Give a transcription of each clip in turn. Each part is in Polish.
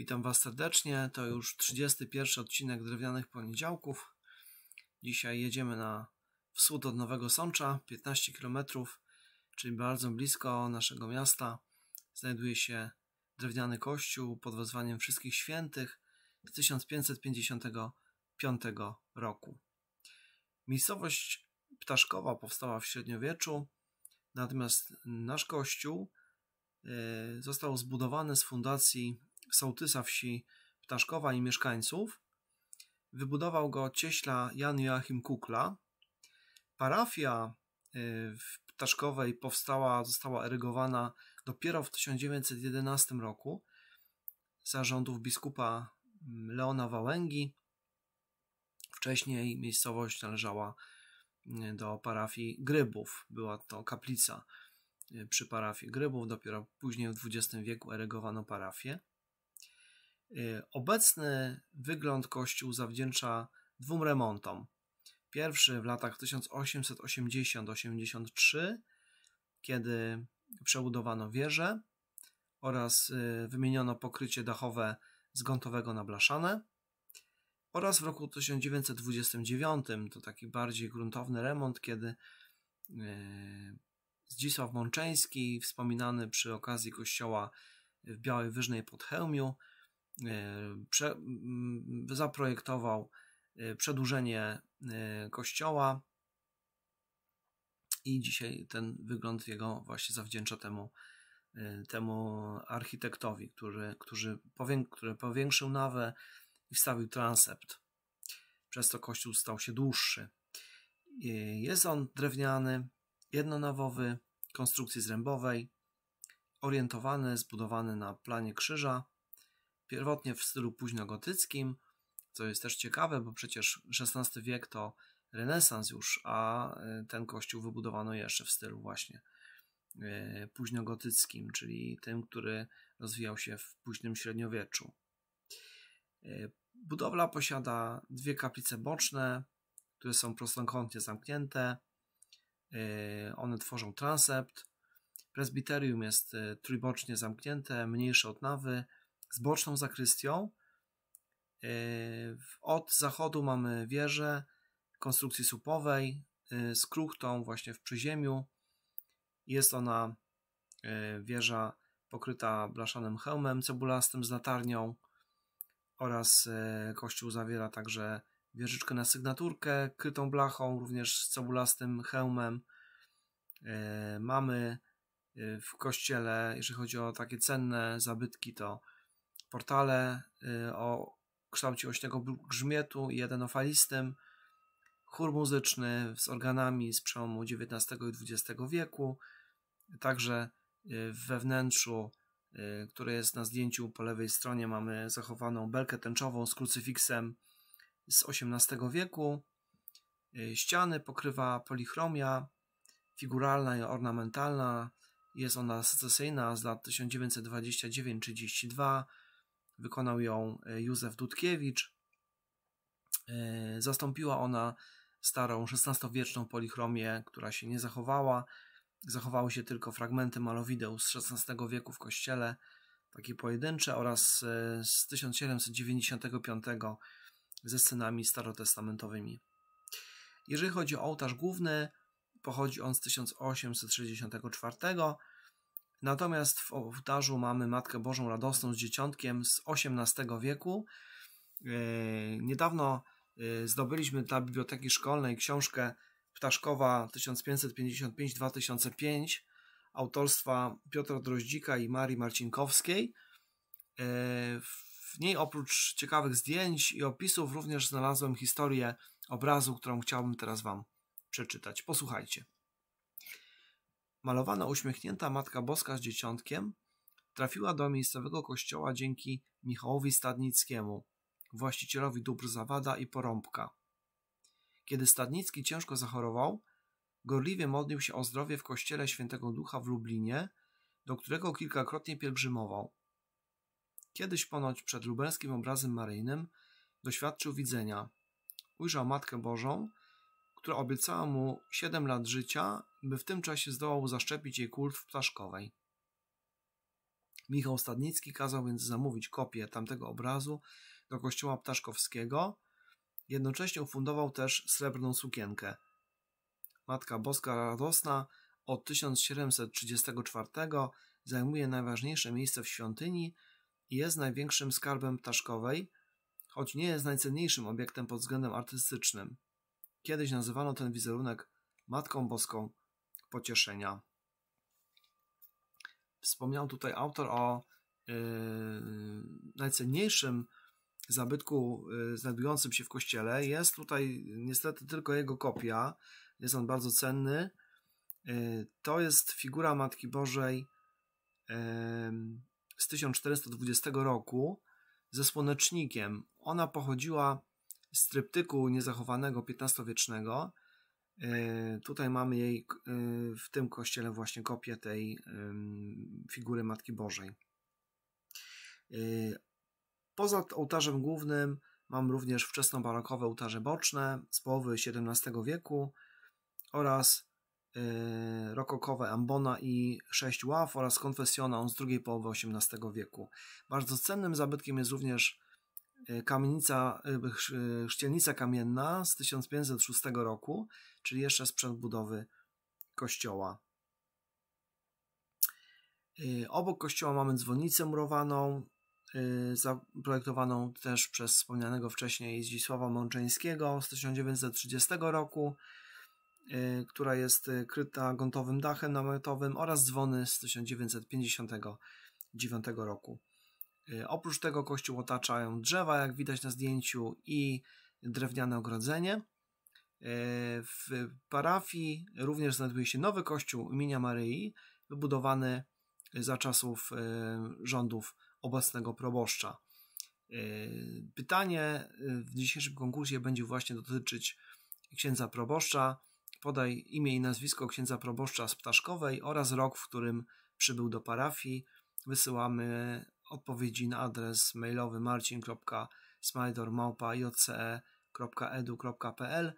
Witam Was serdecznie. To już 31 odcinek Drewnianych Poniedziałków. Dzisiaj jedziemy na wschód od Nowego Sącza, 15 km, czyli bardzo blisko naszego miasta. Znajduje się drewniany kościół pod wezwaniem Wszystkich Świętych z 1555 roku. Miejscowość Ptaszkowa powstała w średniowieczu, natomiast nasz kościół e, został zbudowany z fundacji sołtysa wsi Ptaszkowa i mieszkańców. Wybudował go cieśla Jan Joachim Kukla. Parafia y, w Ptaszkowej powstała, została erygowana dopiero w 1911 roku za rządów biskupa mm, Leona Wałęgi. Wcześniej miejscowość należała y, do parafii Grybów. Była to kaplica y, przy parafii Grybów. Dopiero później w XX wieku erygowano parafię. Y, obecny wygląd kościół zawdzięcza dwóm remontom. Pierwszy w latach 1880-83, kiedy przebudowano wieżę oraz y, wymieniono pokrycie dachowe z gątowego na blaszane oraz w roku 1929 to taki bardziej gruntowny remont, kiedy y, Zdzisław Mączeński, wspominany przy okazji kościoła w Białej Wyżnej pod Chełmiu, E, zaprojektował e, przedłużenie e, kościoła i dzisiaj ten wygląd jego właśnie zawdzięcza temu, temu architektowi, który, który, który powiększył nawę i wstawił transept. Przez to kościół stał się dłuższy. Jest on drewniany, jednonawowy, konstrukcji zrębowej, orientowany, zbudowany na planie krzyża, pierwotnie w stylu późnogotyckim, co jest też ciekawe, bo przecież XVI wiek to renesans już, a y, ten kościół wybudowano jeszcze w stylu właśnie y, późnogotyckim, czyli tym, który rozwijał się w późnym średniowieczu. Y, budowla posiada dwie kaplice boczne, które są prostokątnie zamknięte. One tworzą transept. Prezbiterium jest trójbocznie zamknięte, mniejsze od nawy z boczną zakrystią. E, od zachodu mamy wieżę konstrukcji słupowej e, z kruchtą właśnie w przyziemiu. Jest ona e, wieża pokryta blaszanym hełmem cebulastym z latarnią oraz kościół zawiera także wieżyczkę na sygnaturkę krytą blachą, również z cebulastym hełmem. Mamy w kościele, jeżeli chodzi o takie cenne zabytki, to portale y, o kształcie ośnego grzmietu, jeden o falistym, chór muzyczny z organami z przełomu XIX i XX wieku, także y, we wnętrzu, y, które jest na zdjęciu po lewej stronie, mamy zachowaną belkę tęczową z krucyfiksem z XVIII wieku. Ściany pokrywa polichromia figuralna i ornamentalna. Jest ona secesyjna z lat 1929-32 Wykonał ją e, Józef Dudkiewicz. E, zastąpiła ona starą XVI-wieczną polichromię, która się nie zachowała. Zachowały się tylko fragmenty malowideł z XVI wieku w kościele, takie pojedyncze, oraz e, z 1795 ze scenami starotestamentowymi. Jeżeli chodzi o ołtarz główny, pochodzi on z 1864. Natomiast w ołtarzu mamy Matkę Bożą Radosną z Dzieciątkiem z XVIII wieku. E, niedawno e, zdobyliśmy dla Biblioteki Szkolnej książkę Ptaszkowa 1555-2005 autorstwa Piotra Droździka i Marii Marcinkowskiej. E, w niej oprócz ciekawych zdjęć i opisów również znalazłem historię obrazu, którą chciałbym teraz Wam przeczytać. Posłuchajcie. Malowana uśmiechnięta Matka Boska z dzieciątkiem trafiła do miejscowego kościoła dzięki Michałowi Stadnickiemu, właścicielowi dóbr Zawada i Porąbka. Kiedy Stadnicki ciężko zachorował, gorliwie modlił się o zdrowie w kościele Świętego Ducha w Lublinie, do którego kilkakrotnie pielgrzymował. Kiedyś ponoć przed lubelskim obrazem maryjnym doświadczył widzenia. Ujrzał Matkę Bożą, która obiecała mu 7 lat życia, by w tym czasie zdołał zaszczepić jej kult w Ptaszkowej. Michał Stadnicki kazał więc zamówić kopię tamtego obrazu do kościoła ptaszkowskiego, jednocześnie ufundował też srebrną sukienkę. Matka Boska Radosna od 1734 zajmuje najważniejsze miejsce w świątyni i jest największym skarbem Ptaszkowej, choć nie jest najcenniejszym obiektem pod względem artystycznym – Kiedyś nazywano ten wizerunek Matką Boską Pocieszenia. Wspomniał tutaj autor o yy, najcenniejszym zabytku yy, znajdującym się w kościele. Jest tutaj niestety tylko jego kopia. Jest on bardzo cenny. Yy, to jest figura Matki Bożej z 1420 roku ze słonecznikiem. Ona pochodziła stryptyku niezachowanego XV-wiecznego. E, tutaj mamy jej e, w tym kościele właśnie kopię tej figury Matki Bożej. E, poza ołtarzem głównym mam również wczesnobarokowe ołtarze boczne z połowy XVII wieku oraz rokokowe ambona i sześć ław oraz konfesjonał z drugiej połowy XVIII wieku. Bardzo cennym zabytkiem jest również Y, kamienica, szcielnica y, y, kamienna z 1506 roku, czyli jeszcze sprzed budowy kościoła. Obok kościoła mamy dzwonnicę murowaną, zaprojektowaną też przez wspomnianego wcześniej Zdzisława Mączeńskiego z 1930 roku, która jest kryta gontowym dachem namiotowym oraz dzwony z 1959 roku. Y, oprócz tego kościół otaczają drzewa, jak widać na zdjęciu, i drewniane ogrodzenie. Y, w parafii również znajduje się nowy kościół imienia Maryi, wybudowany za czasów y, rządów obecnego proboszcza. Pytanie w dzisiejszym konkursie będzie właśnie dotyczyć księdza proboszcza. Podaj imię i nazwisko księdza proboszcza z Ptaszkowej oraz rok, w którym przybył do parafii. Wysyłamy odpowiedzi na adres mailowy marcin.smajdormałpa.jce.edu.pl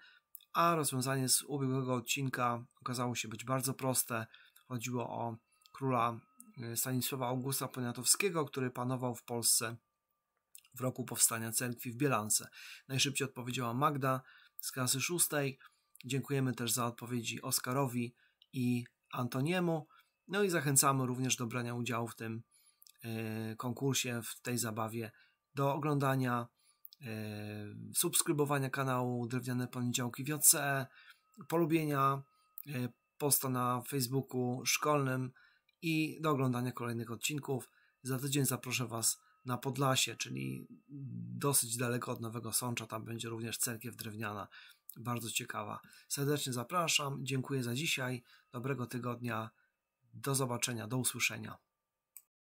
a rozwiązanie z ubiegłego odcinka okazało się być bardzo proste. Chodziło o króla y, Stanisława Augusta Poniatowskiego, który panował w Polsce w roku powstania cerkwi w Bielance. Najszybciej odpowiedziała Magda z klasy szóstej. Dziękujemy też za odpowiedzi Oskarowi i Antoniemu. No i zachęcamy również do brania udziału w tym Y, konkursie, w tej zabawie. Do oglądania, y, subskrybowania kanału Drewniane Poniedziałki w polubienia y, posta na Facebooku szkolnym i do oglądania kolejnych odcinków. Za tydzień zaproszę Was na Podlasie, czyli dosyć daleko od Nowego Sącza. Tam będzie również cerkiew drewniana, bardzo ciekawa. Serdecznie zapraszam, dziękuję za dzisiaj, dobrego tygodnia, do zobaczenia, do usłyszenia.